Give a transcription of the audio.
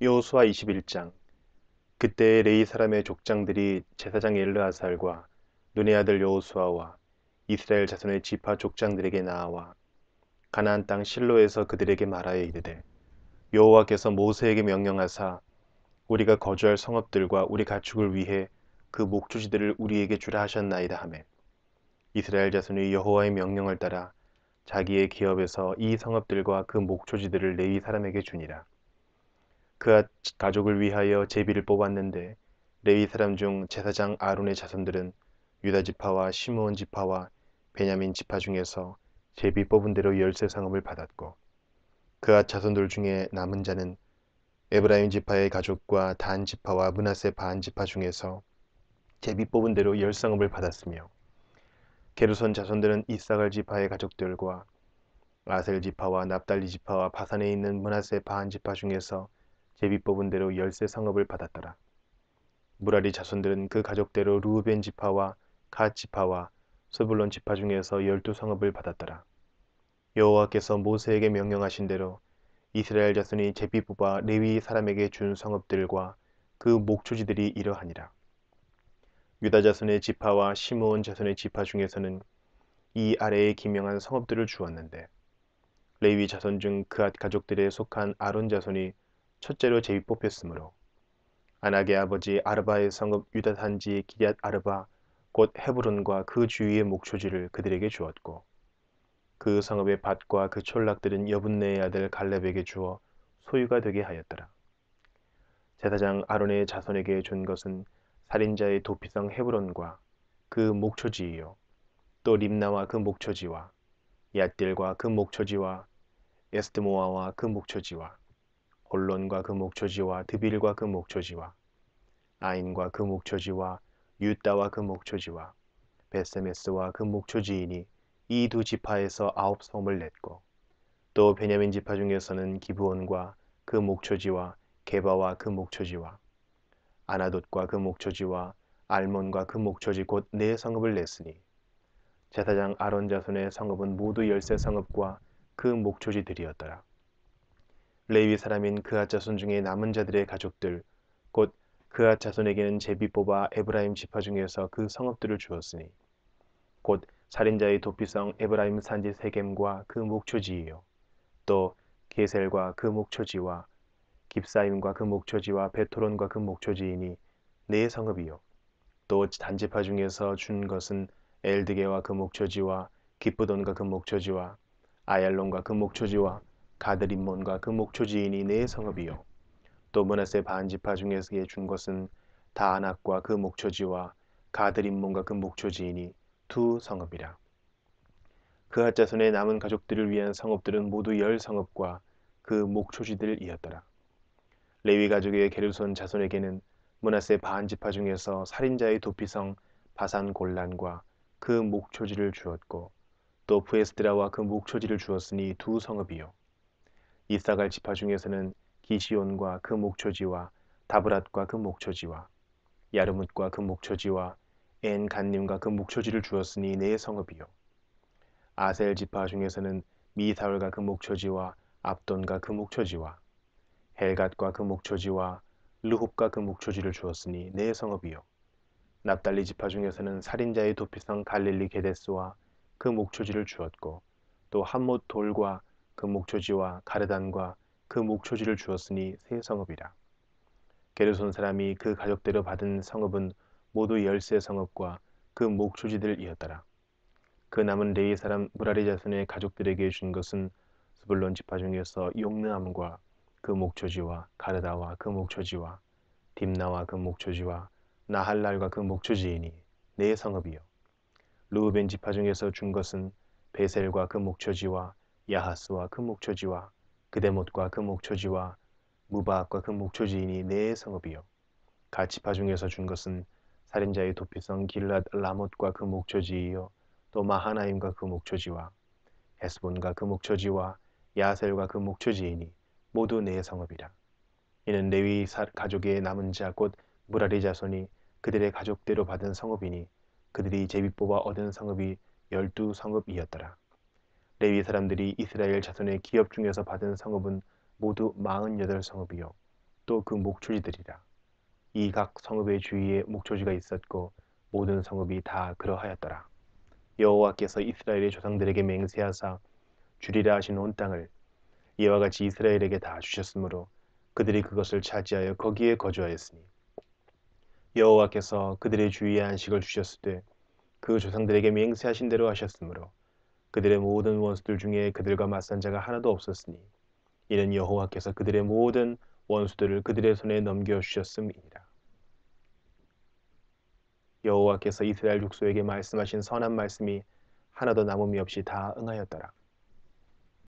여호수아 21장 그때 레이 사람의 족장들이 제사장 엘르아살과 눈의 아들 여호수아와 이스라엘 자손의 지파 족장들에게 나아와 가나안 땅 실로에서 그들에게 말하여 이르되 여호와께서 모세에게 명령하사 우리가 거주할 성읍들과 우리 가축을 위해 그 목조지들을 우리에게 주라 하셨나이다 하매 이스라엘 자손이 여호와의 명령을 따라 자기의 기업에서 이 성읍들과 그목초지들을 레위 사람에게 주니라 그가 아, 가족을 위하여 제비를 뽑았는데 레위 사람 중 제사장 아론의 자손들은 유다 지파와 시므온 지파와 베냐민 지파 중에서 제비 뽑은 대로 열세 상업을 받았고 그와 아, 자손들 중에 남은 자는 에브라임 지파의 가족과 단 지파와 문하세 반 지파 중에서 제비 뽑은 대로 열 상업을 받았으며 게르손 자손들은 이사갈 지파의 가족들과 아셀 지파와 납달리 지파와 바산에 있는 문하세 반 지파 중에서 제비 법은 대로 열세 상업을 받았더라. 무라리 자손들은 그 가족대로 루우벤 지파와 가 지파와 스불론 지파 중에서 열두 상업을 받았더라. 여호와께서 모세에게 명령하신 대로 이스라엘 자손이 제비 뽑아 레위 사람에게 준 성읍들과 그 목초지들이 이러하니라. 유다 자손의 지파와 시므온 자손의 지파 중에서는 이 아래에 기명한 성읍들을 주었는데 레위 자손 중 그앗 아, 가족들에 속한 아론 자손이 첫째로 제비 뽑혔으므로 안악의 아버지 아르바의 성읍 유다 산지의 기럇 아르바 곧 헤브론과 그 주위의 목초지를 그들에게 주었고 그 성읍의 밭과 그 촌락들은 여분네의 아들 갈렙에게 주어 소유가 되게 하였더라. 제사장 아론의 자손에게 준 것은 살인자의 도피성 헤브론과 그 목초지이요 또 림나와 그 목초지와 얏딜과 그 목초지와 에스트모아와그 목초지와 홀론과 그 목초지와 드빌과 그 목초지와 아인과 그 목초지와 유다와 그 목초지와 베스메스와그 목초지인이 이 두 지파에서 아홉 섬을 냈고 또 베냐민 지파 중에서는 기부온과그 목초지와 개바와그 목초지와 아나돗과 그 목초지와 알몬과 그 목초지 곧 네 성읍을 냈으니 제사장 아론 자손의 성읍은 모두 열세 성읍과 그 목초지들이었더라. 레위 사람인 그아 자손 중에 남은 자들의 가족들 곧 그아 자손에게는 제비 뽑아 에브라임 지파 중에서 그 성읍들을 주었으니 곧 살인자의 도피성 에브라임 산지 세겜과 그 목초지이요 또 게셀과 그 목초지와 깁사임과 그 목초지와 베토론과 그 목초지이니 네 성읍이요 또 단지파 중에서 준 것은 엘드게와 그 목초지와 기쁘돈과 그 목초지와 아얄론과 그 목초지와 가드림몬과 그 목초지인이 네 성읍이요. 또 문하세 반지파 중에서 준 것은 다안악과 그 목초지와 가드림몬과 그 목초지인이 두 성읍이라. 그 하자손의 남은 가족들을 위한 성읍들은 모두 열 성읍과 그 목초지들이었더라. 레위 가족의 게르손 자손에게는 문하세 반지파 중에서 살인자의 도피성 바산 골란과 그 목초지를 주었고 또 부에스드라와 그 목초지를 주었으니 두 성읍이요. 이사갈 지파 중에서는 기시온과 그 목초지와 다브랏과 그 목초지와 야르뭇과 그 목초지와 엔 간님과 그 목초지를 주었으니 내 성읍이요. 아셀 지파 중에서는 미사울과 그 목초지와 압돈과 그 목초지와 헬갓과 그 목초지와 르홉과 그 목초지를 주었으니 내 성읍이요. 납달리 지파 중에서는 살인자의 도피성 갈릴리 게데스와 그 목초지를 주었고 또 한못 돌과 그 목초지와 가르단과 그 목초지를 주었으니 새 성읍이라. 게르손 사람이 그 가족대로 받은 성읍은 모두 열세 성읍과 그 목초지들이었더라. 그 남은 레위 사람 무라리 자손의 가족들에게 준 것은 스불론 지파 중에서 용르암과 그 목초지와 가르다와 그 목초지와 딥나와 그 목초지와 나할랄과 그 목초지이니 네 성읍이요. 루벤 지파 중에서 준 것은 베셀과 그 목초지와 야하스와 그 목초지와 그대못과 그 목초지와 무바악과 그 목초지인이 네 성읍이요. 가치파 중에서 준 것은 살인자의 도피성 길랏 라못과 그 목초지이요. 또 마하나임과 그 목초지와 헤스본과 그 목초지와 야셀과 그 목초지인이 모두 네 성읍이라. 이는 레위 가족의 남은 자 곧 무라리 자손이 그들의 가족대로 받은 성읍이니 그들이 제비 뽑아 얻은 성읍이 열두 성읍이었더라. 레위 사람들이 이스라엘 자손의 기업 중에서 받은 성읍은 모두 48성읍이요 또 그 목초지들이라 이 각 성읍의 주위에 목초지가 있었고 모든 성읍이 다 그러하였더라 여호와께서 이스라엘의 조상들에게 맹세하사 주리라 하신 온 땅을 이와 같이 이스라엘에게 다 주셨으므로 그들이 그것을 차지하여 거기에 거주하였으니 여호와께서 그들의 주위에 안식을 주셨을 때 그 조상들에게 맹세하신 대로 하셨으므로 그들의 모든 원수들 중에 그들과 맞선 자가 하나도 없었으니 이는 여호와께서 그들의 모든 원수들을 그들의 손에 넘겨 주셨음이니라. 여호와께서 이스라엘 족속에게 말씀하신 선한 말씀이 하나도 남음이 없이 다 응하였더라.